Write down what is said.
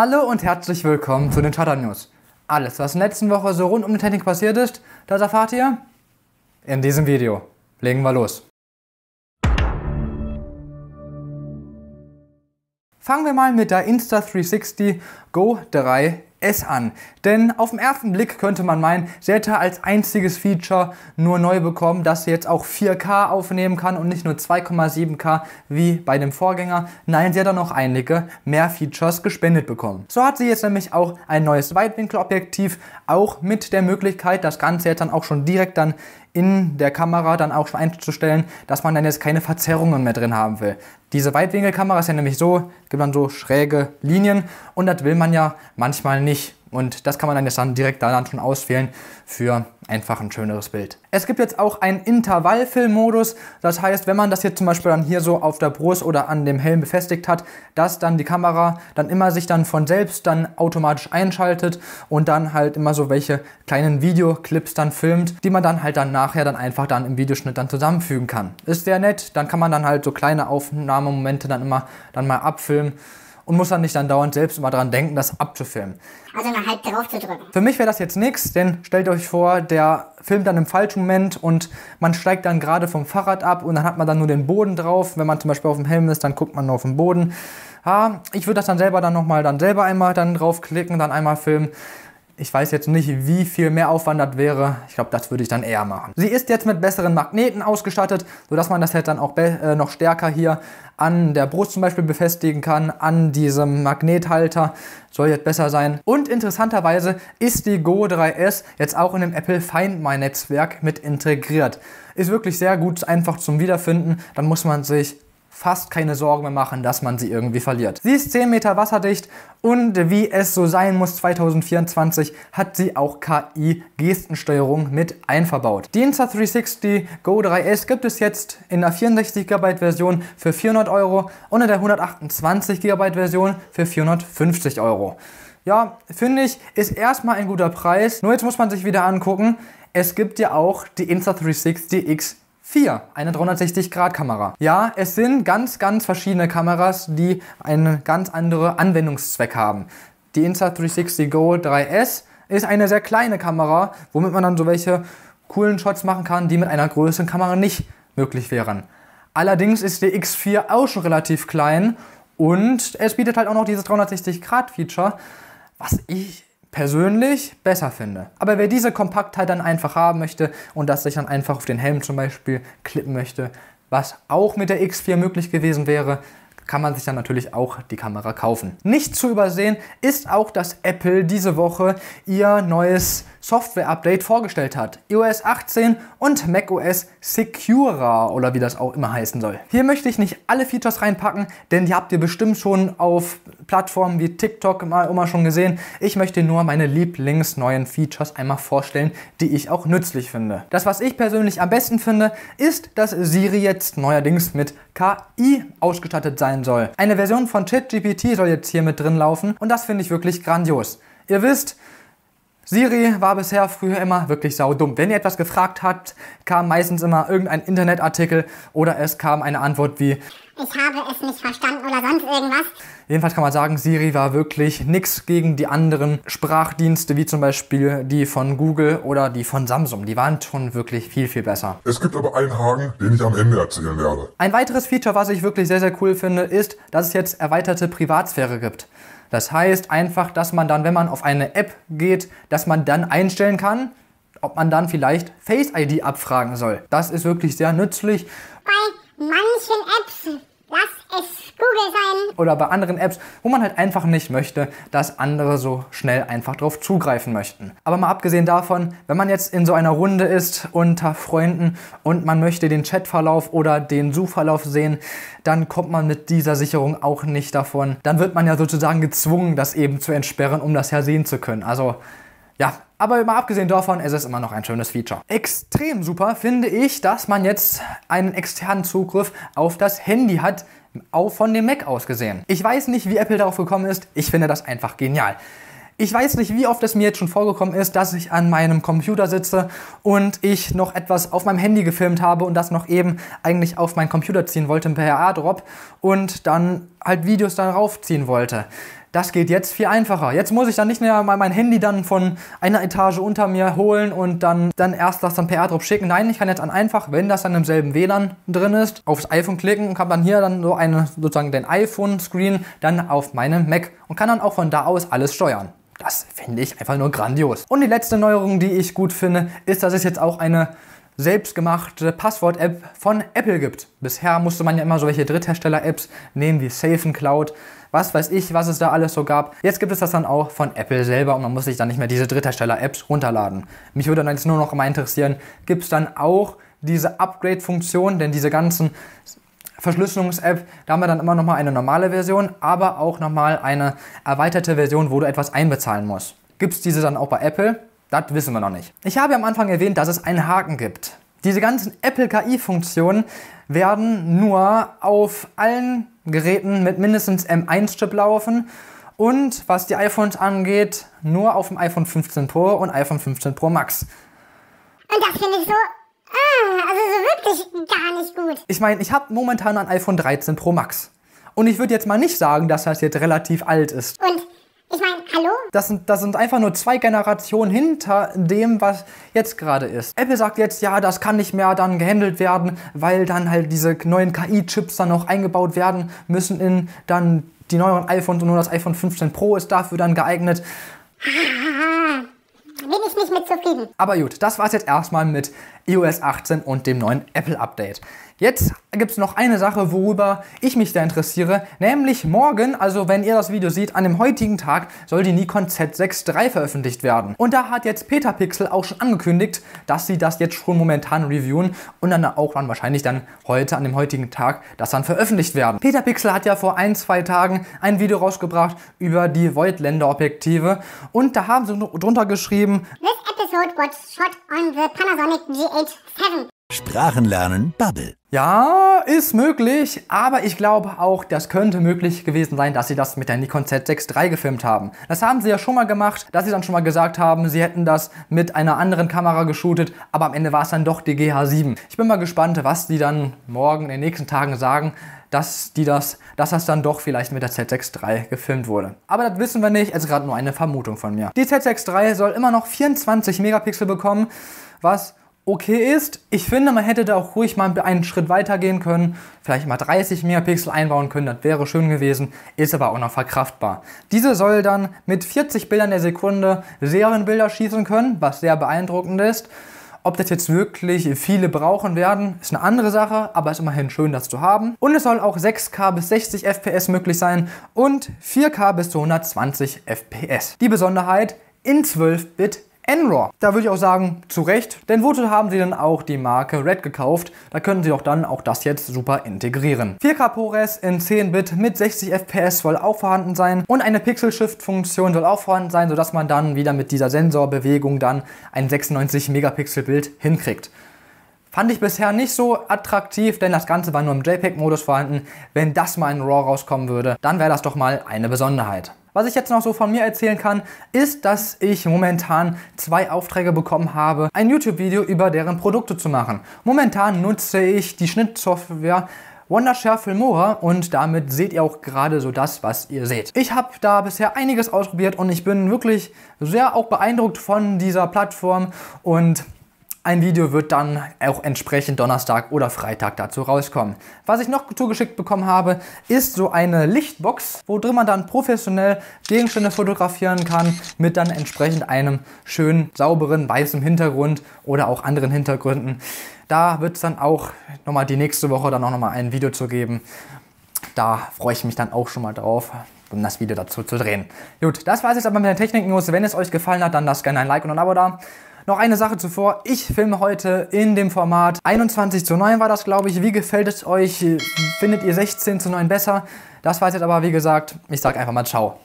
Hallo und herzlich willkommen zu den Tata News. Alles, was in der letzten Woche so rund um die Technik passiert ist, das erfahrt ihr in diesem Video. Legen wir los. Fangen wir mal mit der Insta360 Go 3 es an. Denn auf den ersten Blick könnte man meinen, sie hätte als einziges Feature nur neu bekommen, dass sie jetzt auch 4K aufnehmen kann und nicht nur 2,7K wie bei dem Vorgänger. Nein, sie hat dann noch einige mehr Features gespendet bekommen. So hat sie jetzt nämlich auch ein neues Weitwinkelobjektiv, auch mit der Möglichkeit, das Ganze jetzt dann auch schon direkt dann in der Kamera dann auch einzustellen, dass man dann jetzt keine Verzerrungen mehr drin haben will. Diese Weitwinkelkamera ist ja nämlich so, gibt man so schräge Linien und das will man ja manchmal nicht. Und das kann man dann jetzt direkt daran schon auswählen für einfach ein schöneres Bild. Es gibt jetzt auch einen Intervallfilmmodus. Das heißt, wenn man das jetzt zum Beispiel dann hier so auf der Brust oder an dem Helm befestigt hat, dass dann die Kamera dann immer sich dann von selbst dann automatisch einschaltet und dann halt immer so welche kleinen Videoclips dann filmt, die man dann halt dann nachher dann einfach dann im Videoschnitt dann zusammenfügen kann. Ist sehr nett. Dann kann man dann halt so kleine Aufnahmemomente dann immer dann mal abfilmen und muss dann nicht dann dauernd selbst immer dran denken, das abzufilmen. Also mal halb drauf zu drücken. Für mich wäre das jetzt nichts, denn stellt euch vor, der filmt dann im falschen Moment und man steigt dann gerade vom Fahrrad ab und dann hat man dann nur den Boden drauf. Wenn man zum Beispiel auf dem Helm ist, dann guckt man nur auf den Boden. Ah, ich würde das dann selber dann nochmal dann selber einmal dann draufklicken, dann einmal filmen. Ich weiß jetzt nicht, wie viel mehr Aufwand das wäre. Ich glaube, das würde ich dann eher machen. Sie ist jetzt mit besseren Magneten ausgestattet, sodass man das halt dann auch äh, noch stärker hier an der Brust zum Beispiel befestigen kann, an diesem Magnethalter. Soll jetzt besser sein. Und interessanterweise ist die Go 3S jetzt auch in dem Apple Find My Netzwerk mit integriert. Ist wirklich sehr gut, einfach zum Wiederfinden. Dann muss man sich fast keine Sorgen mehr machen, dass man sie irgendwie verliert. Sie ist 10 Meter wasserdicht und wie es so sein muss 2024 hat sie auch KI-Gestensteuerung mit einverbaut. Die Insta360 Go 3S gibt es jetzt in der 64 GB Version für 400 Euro und in der 128 GB Version für 450 Euro. Ja, finde ich, ist erstmal ein guter Preis. Nur jetzt muss man sich wieder angucken, es gibt ja auch die Insta360X 4. Eine 360-Grad-Kamera. Ja, es sind ganz, ganz verschiedene Kameras, die einen ganz anderen Anwendungszweck haben. Die Insta360 Go 3S ist eine sehr kleine Kamera, womit man dann so welche coolen Shots machen kann, die mit einer größeren Kamera nicht möglich wären. Allerdings ist die X4 auch schon relativ klein und es bietet halt auch noch dieses 360-Grad-Feature, was ich persönlich besser finde. Aber wer diese Kompaktheit dann einfach haben möchte und das sich dann einfach auf den Helm zum Beispiel klippen möchte, was auch mit der X4 möglich gewesen wäre, kann man sich dann natürlich auch die Kamera kaufen. Nicht zu übersehen ist auch, dass Apple diese Woche ihr neues Software-Update vorgestellt hat. iOS 18 und macOS Secura oder wie das auch immer heißen soll. Hier möchte ich nicht alle Features reinpacken, denn die habt ihr bestimmt schon auf Plattformen wie TikTok mal immer schon gesehen. Ich möchte nur meine Lieblingsneuen Features einmal vorstellen, die ich auch nützlich finde. Das, was ich persönlich am besten finde, ist, dass Siri jetzt neuerdings mit KI ausgestattet sein soll. Eine Version von ChatGPT soll jetzt hier mit drin laufen und das finde ich wirklich grandios. Ihr wisst, Siri war bisher früher immer wirklich saudumm. Wenn ihr etwas gefragt habt, kam meistens immer irgendein Internetartikel oder es kam eine Antwort wie ich habe es nicht verstanden oder sonst irgendwas. Jedenfalls kann man sagen, Siri war wirklich nichts gegen die anderen Sprachdienste, wie zum Beispiel die von Google oder die von Samsung. Die waren schon wirklich viel, viel besser. Es gibt aber einen Haken, den ich am Ende erzählen werde. Ein weiteres Feature, was ich wirklich sehr, sehr cool finde, ist, dass es jetzt erweiterte Privatsphäre gibt. Das heißt einfach, dass man dann, wenn man auf eine App geht, dass man dann einstellen kann, ob man dann vielleicht Face ID abfragen soll. Das ist wirklich sehr nützlich. Bei manchen Apps sein. Oder bei anderen Apps, wo man halt einfach nicht möchte, dass andere so schnell einfach drauf zugreifen möchten. Aber mal abgesehen davon, wenn man jetzt in so einer Runde ist unter Freunden und man möchte den Chatverlauf oder den Suchverlauf sehen, dann kommt man mit dieser Sicherung auch nicht davon. Dann wird man ja sozusagen gezwungen, das eben zu entsperren, um das ja sehen zu können. Also ja, aber mal abgesehen davon, es ist immer noch ein schönes Feature. Extrem super finde ich, dass man jetzt einen externen Zugriff auf das Handy hat, auch von dem Mac aus gesehen. Ich weiß nicht, wie Apple darauf gekommen ist, ich finde das einfach genial. Ich weiß nicht, wie oft es mir jetzt schon vorgekommen ist, dass ich an meinem Computer sitze und ich noch etwas auf meinem Handy gefilmt habe und das noch eben eigentlich auf meinen Computer ziehen wollte per AirDrop und dann halt Videos dann raufziehen wollte. Das geht jetzt viel einfacher. Jetzt muss ich dann nicht mehr mein Handy dann von einer Etage unter mir holen und dann, dann erst das dann per AirDrop schicken. Nein, ich kann jetzt dann einfach, wenn das dann im selben WLAN drin ist, aufs iPhone klicken und kann dann hier dann so eine, sozusagen den iPhone-Screen dann auf meinem Mac und kann dann auch von da aus alles steuern. Das finde ich einfach nur grandios. Und die letzte Neuerung, die ich gut finde, ist, dass es jetzt auch eine selbstgemachte Passwort-App von Apple gibt. Bisher musste man ja immer solche Dritthersteller-Apps nehmen wie Safe Cloud was weiß ich, was es da alles so gab. Jetzt gibt es das dann auch von Apple selber und man muss sich dann nicht mehr diese drittersteller apps runterladen. Mich würde dann jetzt nur noch mal interessieren, gibt es dann auch diese Upgrade-Funktion, denn diese ganzen Verschlüsselungs-App, da haben wir dann immer nochmal eine normale Version, aber auch nochmal eine erweiterte Version, wo du etwas einbezahlen musst. Gibt es diese dann auch bei Apple? Das wissen wir noch nicht. Ich habe am Anfang erwähnt, dass es einen Haken gibt. Diese ganzen Apple KI-Funktionen werden nur auf allen Geräten mit mindestens M1-Chip laufen und was die iPhones angeht, nur auf dem iPhone 15 Pro und iPhone 15 Pro Max. Und das finde ich so ah, also so wirklich gar nicht gut. Ich meine, ich habe momentan ein iPhone 13 Pro Max. Und ich würde jetzt mal nicht sagen, dass das jetzt relativ alt ist. Und das sind, das sind einfach nur zwei Generationen hinter dem, was jetzt gerade ist. Apple sagt jetzt, ja, das kann nicht mehr dann gehandelt werden, weil dann halt diese neuen KI-Chips dann noch eingebaut werden müssen in dann die neueren iPhones und nur das iPhone 15 Pro ist dafür dann geeignet. bin ich nicht mit zufrieden. Aber gut, das war es jetzt erstmal mit iOS e 18 und dem neuen Apple Update. Jetzt gibt es noch eine Sache, worüber ich mich da interessiere, nämlich morgen, also wenn ihr das Video seht, an dem heutigen Tag soll die Nikon Z6 III veröffentlicht werden. Und da hat jetzt Peter Pixel auch schon angekündigt, dass sie das jetzt schon momentan reviewen und dann auch dann wahrscheinlich dann heute an dem heutigen Tag das dann veröffentlicht werden. Peter Pixel hat ja vor ein, zwei Tagen ein Video rausgebracht über die Voigtländer Objektive und da haben sie drunter geschrieben, This episode was shot on the Panasonic G8 7. Sprachenlernen Bubble. Ja, ist möglich, aber ich glaube auch, das könnte möglich gewesen sein, dass sie das mit der Nikon Z6 III gefilmt haben. Das haben sie ja schon mal gemacht, dass sie dann schon mal gesagt haben, sie hätten das mit einer anderen Kamera geshootet, aber am Ende war es dann doch die GH7. Ich bin mal gespannt, was die dann morgen in den nächsten Tagen sagen, dass die das, dass das dann doch vielleicht mit der Z6 III gefilmt wurde. Aber das wissen wir nicht, es ist gerade nur eine Vermutung von mir. Die Z6 III soll immer noch 24 Megapixel bekommen, was okay ist. Ich finde, man hätte da auch ruhig mal einen Schritt weiter gehen können, vielleicht mal 30 Megapixel einbauen können, das wäre schön gewesen, ist aber auch noch verkraftbar. Diese soll dann mit 40 Bildern der Sekunde Serienbilder schießen können, was sehr beeindruckend ist. Ob das jetzt wirklich viele brauchen werden, ist eine andere Sache, aber ist immerhin schön, das zu haben. Und es soll auch 6K bis 60 FPS möglich sein und 4K bis zu 120 FPS. Die Besonderheit, in 12-Bit Enron. Da würde ich auch sagen, zu Recht, denn wozu haben sie dann auch die Marke Red gekauft? Da können sie doch dann auch das jetzt super integrieren. 4K ProRes in 10-Bit mit 60 FPS soll auch vorhanden sein und eine Pixel-Shift-Funktion soll auch vorhanden sein, sodass man dann wieder mit dieser Sensorbewegung dann ein 96-Megapixel-Bild hinkriegt. Fand ich bisher nicht so attraktiv, denn das Ganze war nur im JPEG-Modus vorhanden. Wenn das mal in RAW rauskommen würde, dann wäre das doch mal eine Besonderheit. Was ich jetzt noch so von mir erzählen kann, ist, dass ich momentan zwei Aufträge bekommen habe, ein YouTube-Video über deren Produkte zu machen. Momentan nutze ich die Schnittsoftware Wondershare Filmora und damit seht ihr auch gerade so das, was ihr seht. Ich habe da bisher einiges ausprobiert und ich bin wirklich sehr auch beeindruckt von dieser Plattform und ein Video wird dann auch entsprechend Donnerstag oder Freitag dazu rauskommen. Was ich noch zugeschickt bekommen habe, ist so eine Lichtbox, wo drin man dann professionell Gegenstände fotografieren kann mit dann entsprechend einem schönen, sauberen, weißen Hintergrund oder auch anderen Hintergründen. Da wird es dann auch nochmal die nächste Woche dann auch nochmal ein Video zu geben. Da freue ich mich dann auch schon mal drauf um das Video dazu zu drehen. Gut, das war es jetzt aber mit der Technik-News. Wenn es euch gefallen hat, dann lasst gerne ein Like und ein Abo da. Noch eine Sache zuvor. Ich filme heute in dem Format 21 zu 9 war das, glaube ich. Wie gefällt es euch? Findet ihr 16 zu 9 besser? Das war jetzt aber, wie gesagt, ich sage einfach mal Ciao.